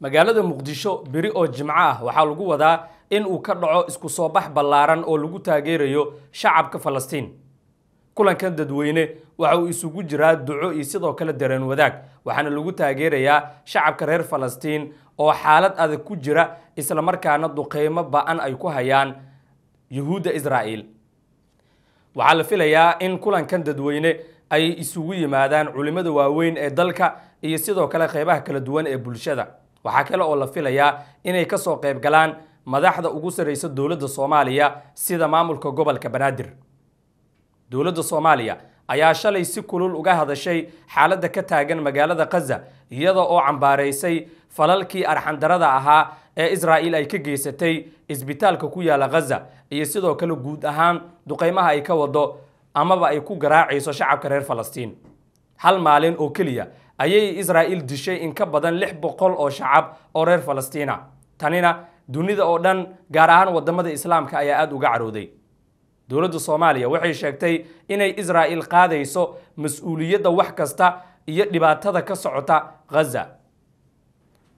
magaalada muqdisho beri oo jimco ah waxaa lagu wadaa in uu ka dhaco isku soo bax ballaaran oo lagu taageerayo shacabka falastiin kulankan dadweyne waxa uu isugu jiraa duco iyo sidoo kale dareen wadaag waxaana lagu taageerayaa shacabka reer falastiin oo xaalad adag ku jira islamarkaana duqeymo ba-an ay ku hayaan yuhuudda israa'iil waxaa la filayaa in kulankan dadweyne ay isugu yimaadaan culimmada waaweyn ee dalka iyo sidoo kale qeybaha kala duwan ee bulshada waxaa kale oo la filayaa inay ka soo qayb galaan madaxda ugu sarreysa dowladda soomaaliya sida maamulka gobolka banaadir dowladda soomaaliya ayaa shalay si kulul uga hadashay xaaladda ka taagan magaalada khaza iyada oo cambaaraysay falalkii arxandarada ahaa ee israa'iil ay ka geysatay isbitaalka ku yaala khaza iyo sidoo kale guud ahaan duqeymaha ay ka wado amaba ay ku garaacayso shacabka reer falastiin hal maalin oo keliya ayay israa'iil dishay in ka badan lix boqol oo shacab oo reer falastiina tanina dunida oo dhan gaar ahaan waddamada islaamka ayaa aada uga carooday dowladda soomaaliya waxay sheegtay inay israa'iil qaadayso mas-uuliyadda wax kasta iyo dhibaatada ka socota khaza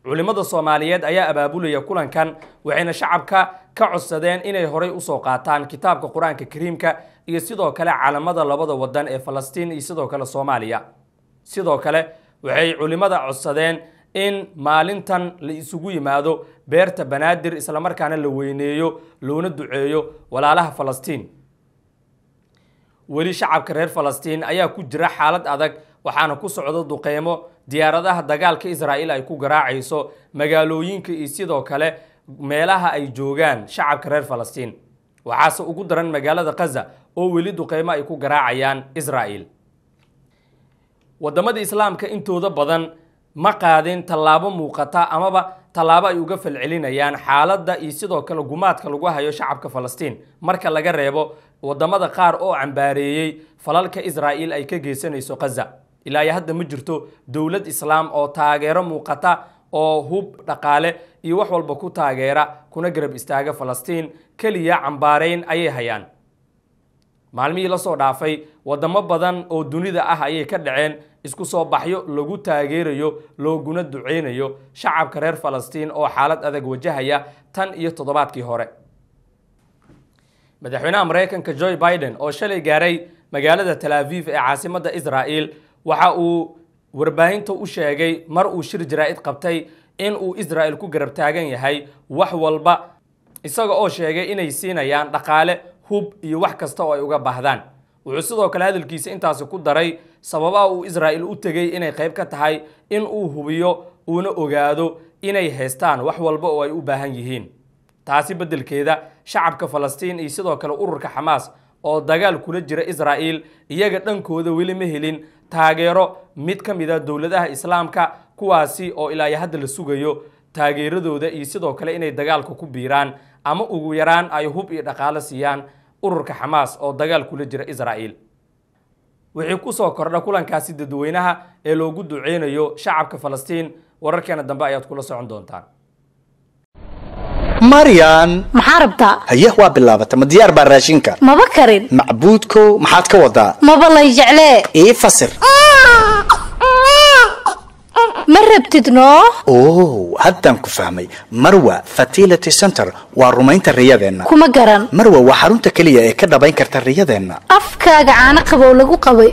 culimmada soomaaliyeed ayaa abaabulaya kulankan waxayna shacabka ka codsadeen inay horay usoo qaataan kitaabka qur-aanka kariimka iyo sidoo kale calamada labada waddan ee falastiin iyo sidoo kale soomaaliya sidoo kale waxay culimmada codsadeen in maalintan la isugu yimaado beerta banaadir islamarkaana la weyneeyo loona duceeyo walaalaha falastiin weli shacabka reer falastiin ayaa ku jira xaalad adag waxaana ku socda duqeymo diyaaradaha dagaalka israa'il ay ku garaacayso magaalooyinka iyo sidoo kale meelaha ay joogaan shacabka reer falastiin waxaase ugu daran magaalada khaza oo weli duqeymo ay ku garaacayaan israa'il wadamada islaamka intooda badan ma qaadin tallaabo muuqata amaba tallaabo ay uga falcelinayaan xaaladda iyo sidoo kale gumaadka lagu hayo shacabka falastiin marka laga reebo waddamada qaar oo cambaareeyey falalka israa'iil ay ka geysanayso khaza ilaa iyo hadda ma jirto dowlad islaam oo taageero muuqata oo hub dhaqaale iyo wax walba ku taageera kuna garab istaaga falastiin keliya cambaarayn ayay hayaan maalmihii la soo dhaafay wadamo badan oo dunida ah ayay ka dhaceen isku soo baxyo lagu taageerayo looguna duceynayo shacabka reer falastiin oo xaalad adag wajahaya tan iyo toddobaadkii hore madaxweynaha mareykanka joe biden oo shalay gaaray magaalada talaaviif ee caasimadda israa'el waxa uu warbaahinta u sheegay mar uu shir jaraa'id qabtay in uu israa'el ku garab taagan yahay wax walba isaga oo sheegay inay siinayaan dhaqaale hub iyo wax kasta oo ay uga baahdaan wuxuu sidoo kale hadalkiisa intaasi ku daray sababaha uu israa'iil u tegey inay qayb ka tahay in uu hubiyo uuna ogaado inay haystaan wax walba oo ay u baahan yihiin taasi beddelkeeda shacabka falastiin iyo sidoo kale ururka xamaas oo dagaal kula jira israa'iil iyaga dhankooda weli ma helin taageero mid ka mid a dowladaha islaamka kuwaasi oo ilaa hadda la sugayo taageeradooda iyo sidoo kale inay dagaalka ku biiraan ama ugu yaraan ay hub iyo dhaqaalo siiyaan ururka xamaas oo dagaal kula jira israa'iil wixii kusoo kordha kulankaasi dadweynaha ee loogu duceynayo shacabka falastiin wararkeena dambe ayaad kula socon doontaan maryan maxaa rabtaa haya waa bilaabata ma diyaar baa raashinka maba karin macbuudkow maxaad ka wadaa maba lay jeclee ii fasir ma rabtid noo haddaan ku fahmay marwa fatility center waa rumaynta riyadeenna kuma garan marwa waa xarunta keliya ee ka dhabayn karta riyadeenna afkaaga caano qabow lagu qabay